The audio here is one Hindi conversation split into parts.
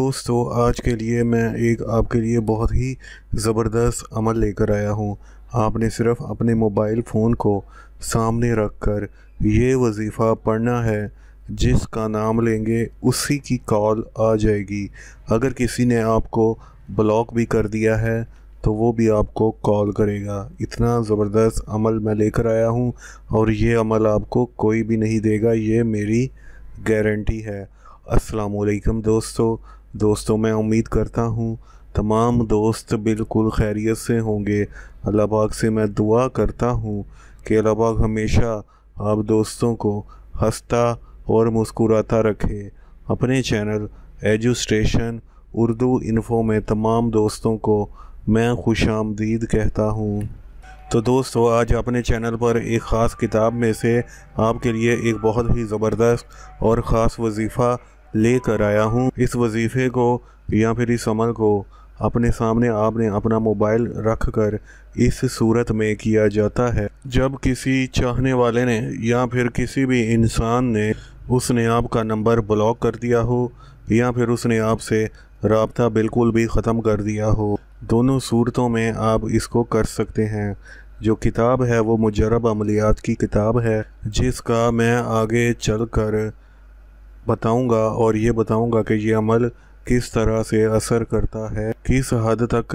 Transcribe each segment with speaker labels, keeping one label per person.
Speaker 1: दोस्तों आज के लिए मैं एक आपके लिए बहुत ही ज़बरदस्त अमल लेकर आया हूँ आपने सिर्फ अपने मोबाइल फ़ोन को सामने रख कर ये वजीफ़ा पढ़ना है जिसका नाम लेंगे उसी की कॉल आ जाएगी अगर किसी ने आपको ब्लॉक भी कर दिया है तो वो भी आपको कॉल करेगा इतना ज़बरदस्त अमल मैं लेकर आया हूँ और ये अमल आपको कोई भी नहीं देगा ये मेरी गारंटी है अस्सलाम वालेकुम दोस्तों दोस्तों मैं उम्मीद करता हूँ तमाम दोस्त बिल्कुल खैरियत से होंगे अल्लाह पाक से मैं दुआ करता हूँ कि अल्लाह पाक हमेशा आप दोस्तों को हंसता और मुस्कुराता रखे अपने चैनल एजुस्टेशन उर्दू इन्फो में तमाम दोस्तों को मैं खुश आमदीद कहता हूँ तो दोस्तों आज अपने चैनल पर एक ख़ास किताब में से आपके लिए एक बहुत ही ज़बरदस्त और ख़ास वजीफ़ा लेकर आया हूँ इस वजीफे को या फिर इस अमल को अपने सामने आपने अपना मोबाइल रख कर इस सूरत में किया जाता है जब किसी चाहने वाले ने या फिर किसी भी इंसान ने उसने आपका नंबर ब्लॉक कर दिया हो या फिर उसने आपसे रबता बिल्कुल भी ख़त्म कर दिया हो दोनों सूरतों में आप इसको कर सकते हैं जो किताब है वो मुजरब अमलियात की किताब है जिसका मैं आगे चल कर बताऊंगा और ये बताऊंगा कि ये अमल किस तरह से असर करता है किस हद तक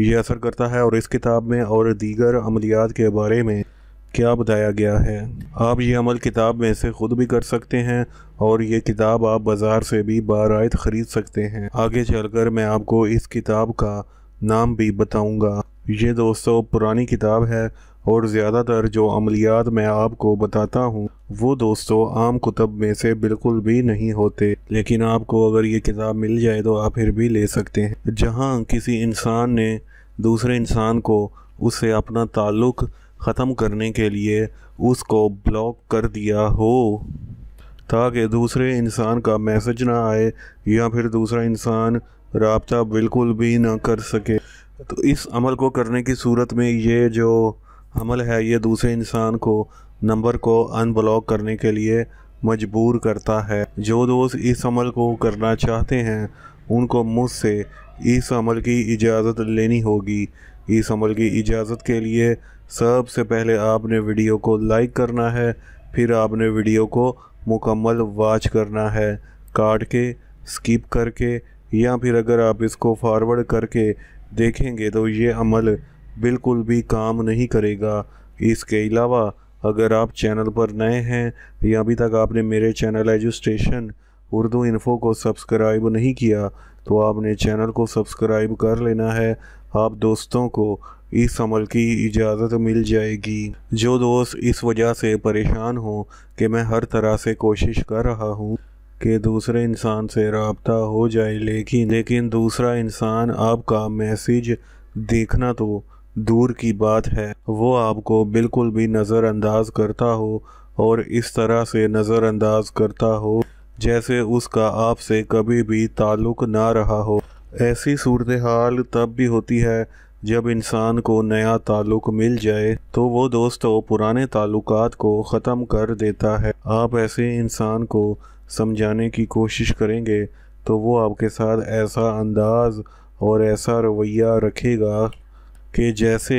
Speaker 1: ये असर करता है और इस किताब में और दीगर अमलियात के बारे में क्या बताया गया है आप ये अमल किताब में से ख़ुद भी कर सकते हैं और ये किताब आप बाज़ार से भी बारायत ख़रीद सकते हैं आगे चलकर मैं आपको इस किताब का नाम भी बताऊंगा ये दोस्तों पुरानी किताब है और ज़्यादातर जो अमलियात मैं आपको बताता हूँ वो दोस्तों आम कुतब में से बिल्कुल भी नहीं होते लेकिन आपको अगर ये किताब मिल जाए तो आप फिर भी ले सकते हैं जहाँ किसी इंसान ने दूसरे इंसान को उससे अपना ताल्लुक़ ख़त्म करने के लिए उसको ब्लॉक कर दिया हो ताकि दूसरे इंसान का मैसेज ना आए या फिर दूसरा इंसान रबता बिल्कुल भी ना कर सके तो इस अमल को करने की सूरत में ये जो अमल है ये दूसरे इंसान को नंबर को अनब्लॉक करने के लिए मजबूर करता है जो दोस्त इस अमल को करना चाहते हैं उनको मुझसे इस अमल की इजाज़त लेनी होगी इस अमल की इजाज़त के लिए सबसे पहले आपने वीडियो को लाइक करना है फिर आपने वीडियो को मुकम्मल वाच करना है काट के स्किप करके या फिर अगर आप इसको फॉरवर्ड करके देखेंगे तो ये अमल बिल्कुल भी काम नहीं करेगा इसके अलावा अगर आप चैनल पर नए हैं या अभी तक आपने मेरे चैनल एजुस्टेशन उर्दू इन्फो को सब्सक्राइब नहीं किया तो आपने चैनल को सब्सक्राइब कर लेना है आप दोस्तों को इस अमल की इजाज़त मिल जाएगी जो दोस्त इस वजह से परेशान हो कि मैं हर तरह से कोशिश कर रहा हूँ कि दूसरे इंसान से रबता हो जाए लेकिन लेकिन दूसरा इंसान आपका मैसेज देखना तो दूर की बात है वो आपको बिल्कुल भी नज़रअंदाज करता हो और इस तरह से नज़रअंदाज करता हो जैसे उसका आपसे कभी भी ताल्लुक ना रहा हो ऐसी सूरत हाल तब भी होती है जब इंसान को नया ताल्लुक मिल जाए तो वो दोस्तों पुराने ताल्लुक को ख़त्म कर देता है आप ऐसे इंसान को समझाने की कोशिश करेंगे तो वो आपके साथ ऐसा अंदाज़ और ऐसा रवैया रखेगा कि जैसे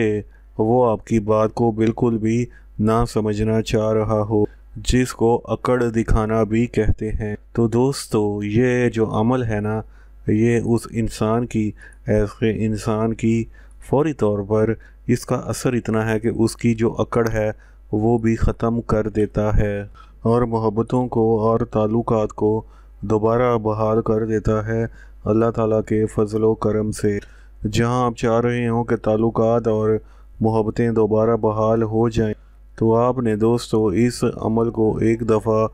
Speaker 1: वो आपकी बात को बिल्कुल भी ना समझना चाह रहा हो जिसको अकड़ दिखाना भी कहते हैं तो दोस्तों ये जो अमल है ना ये उस इंसान की ऐसे इंसान की फौरी तौर पर इसका असर इतना है कि उसकी जो अकड़ है वो भी ख़त्म कर देता है और मोहब्बतों को और ताल्लुक़ को दोबारा बहाल कर देता है अल्लाह ताला के फजलो करम से जहां आप चाह रहे हों कि ताल्लुक और मोहब्बतें दोबारा बहाल हो जाएं तो आपने दोस्तों इस अमल को एक दफ़ा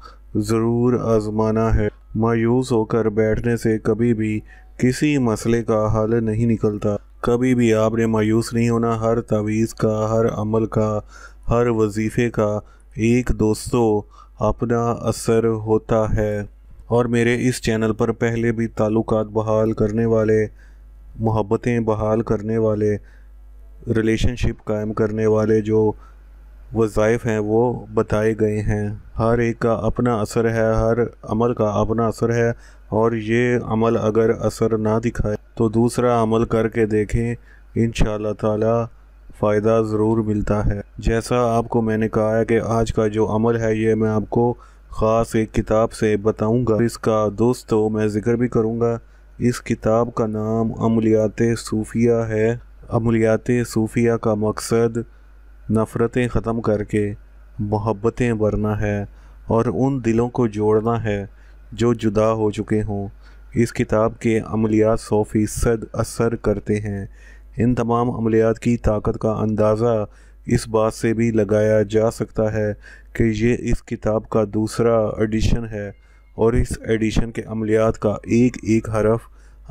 Speaker 1: ज़रूर आजमाना है मायूस होकर बैठने से कभी भी किसी मसले का हल नहीं निकलता कभी भी आपने मायूस नहीं होना हर तवीज़ का हर अमल का हर वजीफ़े का एक दोस्तों अपना असर होता है और मेरे इस चैनल पर पहले भी ताल्लुकात बहाल करने वाले मोहब्बतें बहाल करने वाले रिलेशनशिप कायम करने वाले जो वज़ाइफ हैं वो बताए गए हैं हर एक का अपना असर है हर अमल का अपना असर है और ये अमल अगर असर ना दिखाए तो दूसरा अमल करके देखें इन ताला फ़ायदा ज़रूर मिलता है जैसा आपको मैंने कहा है कि आज का जो अमल है ये मैं आपको ख़ास एक किताब से बताऊंगा इसका दोस्तों मैं ज़िक्र भी करूंगा इस किताब का नाम अमलियात सूफिया है अमलियात सूफिया का मकसद नफ़रतें ख़त्म करके मोहब्बतें भरना है और उन दिलों को जोड़ना है जो जुदा हो चुके हों इस किताब के अमलियात सौ फ़ीसद असर करते हैं इन तमाम अमलियात की ताकत का अंदाज़ा इस बात से भी लगाया जा सकता है कि ये इस किताब का दूसरा एडिशन है और इस एडिशन के अमलियात का एक एक हरफ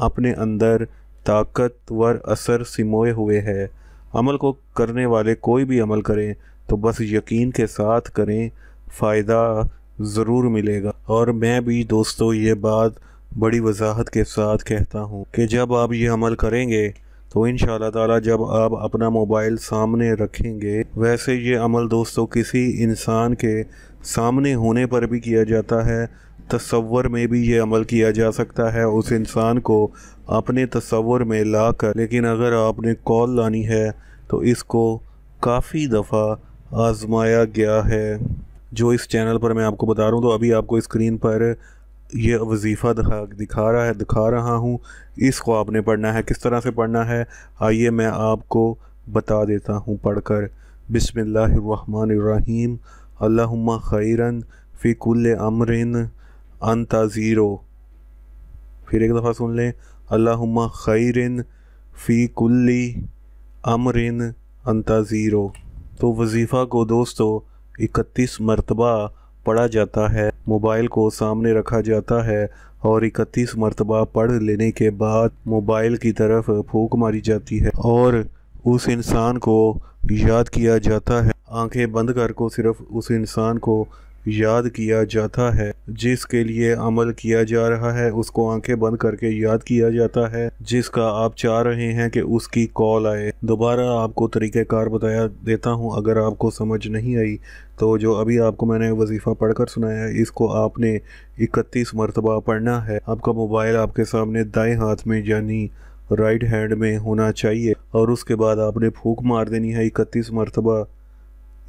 Speaker 1: अपने अंदर ताकतवर असर सिमोए हुए है अमल को करने वाले कोई भी अमल करें तो बस यकीन के साथ करें फ़ायदा ज़रूर मिलेगा और मैं भी दोस्तों ये बात बड़ी वजाहत के साथ कहता हूँ कि जब आप ये अमल करेंगे तो इन ताला जब आप अपना मोबाइल सामने रखेंगे वैसे ये अमल दोस्तों किसी इंसान के सामने होने पर भी किया जाता है तस्वर में भी ये अमल किया जा सकता है उस इंसान को अपने तस्वर में ला कर लेकिन अगर आपने कॉल लानी है तो इसको काफ़ी दफ़ा आजमाया गया है जो इस चैनल पर मैं आपको बता रहा हूँ तो अभी आपको स्क्रीन पर यह वजीफ़ा दिखा दिखा रहा है दिखा रहा हूँ इसको आपने पढ़ना है किस तरह से पढ़ना है आइए मैं आपको बता देता हूँ पढ़कर बिसमीम अल्लाम खैरन फ़िकुल अमरिन अंता ज़ीरो फिर एक दफ़ा सुन लें अल्लाहुम्मा खैरिन फ़ी कुल्ली अमरिन अंता ज़ीरो तो वजीफ़ा को दोस्तों इकतीस मरतबा पढ़ा जाता है मोबाइल को सामने रखा जाता है और इकतीस मरतबा पढ़ लेने के बाद मोबाइल की तरफ फूक मारी जाती है और उस इंसान को याद किया जाता है आंखें बंद कर को सिर्फ उस इंसान को याद किया जाता है जिसके लिए अमल किया जा रहा है उसको आंखें बंद करके याद किया जाता है जिसका आप चाह रहे हैं कि उसकी कॉल आए दोबारा आपको तरीक़ाकार बताया देता हूँ अगर आपको समझ नहीं आई तो जो अभी आपको मैंने वजीफ़ा पढ़कर सुनाया है इसको आपने इकतीस मरतबा पढ़ना है आपका मोबाइल आपके सामने दाएँ हाथ में यानी राइट हैंड में होना चाहिए और उसके बाद आपने फूक मार देनी है इकतीस मरतबा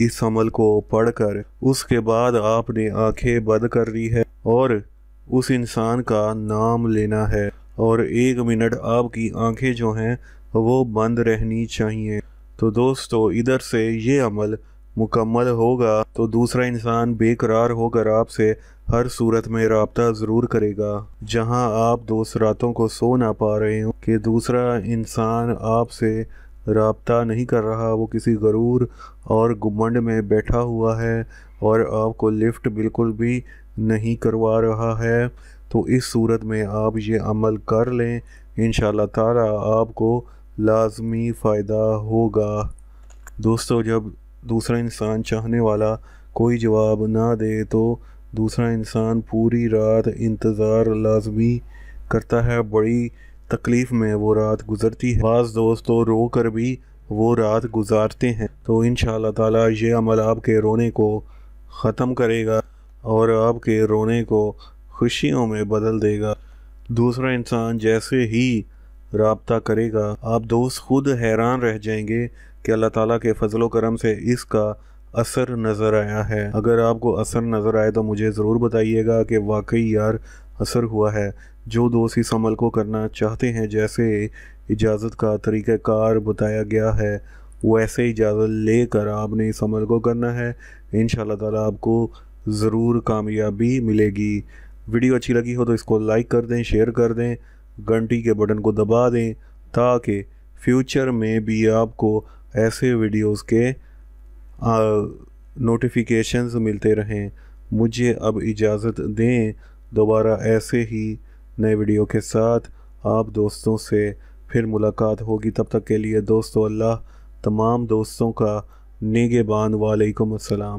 Speaker 1: इस अमल को पढ़कर उसके बाद आपने आंखें बंद कर ली है और उस इंसान का नाम लेना है और एक मिनट आपकी आंखें जो हैं वो बंद रहनी चाहिए तो दोस्तों इधर से ये अमल मुकम्मल होगा तो दूसरा इंसान बेकरार होकर आपसे हर सूरत में रबता ज़रूर करेगा जहां आप दोस्त रातों को सो ना पा रहे हो कि दूसरा इंसान आपसे रबता नहीं कर रहा वो किसी गरूर और गुमंड में बैठा हुआ है और आपको लिफ्ट बिल्कुल भी नहीं करवा रहा है तो इस सूरत में आप ये अमल कर लें इन ताला आपको लाजमी फ़ायदा होगा दोस्तों जब दूसरा इंसान चाहने वाला कोई जवाब ना दे तो दूसरा इंसान पूरी रात इंतज़ार लाजमी करता है बड़ी तकलीफ़ में वो रात गुजरती है बाज़ दोस्तों रो कर भी वो रात गुजारते हैं तो इन ताला ये अमल आपके रोने को ख़त्म करेगा और आपके रोने को खुशियों में बदल देगा दूसरा इंसान जैसे ही रबता करेगा आप दोस्त खुद हैरान रह जाएंगे कि अल्लाह ताला के फजलो करम से इसका असर नज़र आया है अगर आपको असर नज़र आए तो मुझे ज़रूर बताइएगा कि वाकई यार असर हुआ है जो दोस्त इस अमल को करना चाहते हैं जैसे इजाज़त का तरीक़ार बताया गया है वैसे इजाज़त लेकर आपने इस अमल को करना है इन ताला आपको ज़रूर कामयाबी मिलेगी वीडियो अच्छी लगी हो तो इसको लाइक कर दें शेयर कर दें घंटी के बटन को दबा दें ताकि फ्यूचर में भी आपको ऐसे वीडियोस के नोटिफिकेशंस मिलते रहें मुझे अब इजाज़त दें दोबारा ऐसे ही नए वीडियो के साथ आप दोस्तों से फिर मुलाकात होगी तब तक के लिए दोस्तों अल्लाह तमाम दोस्तों का नेगेबान वालेकुम असलम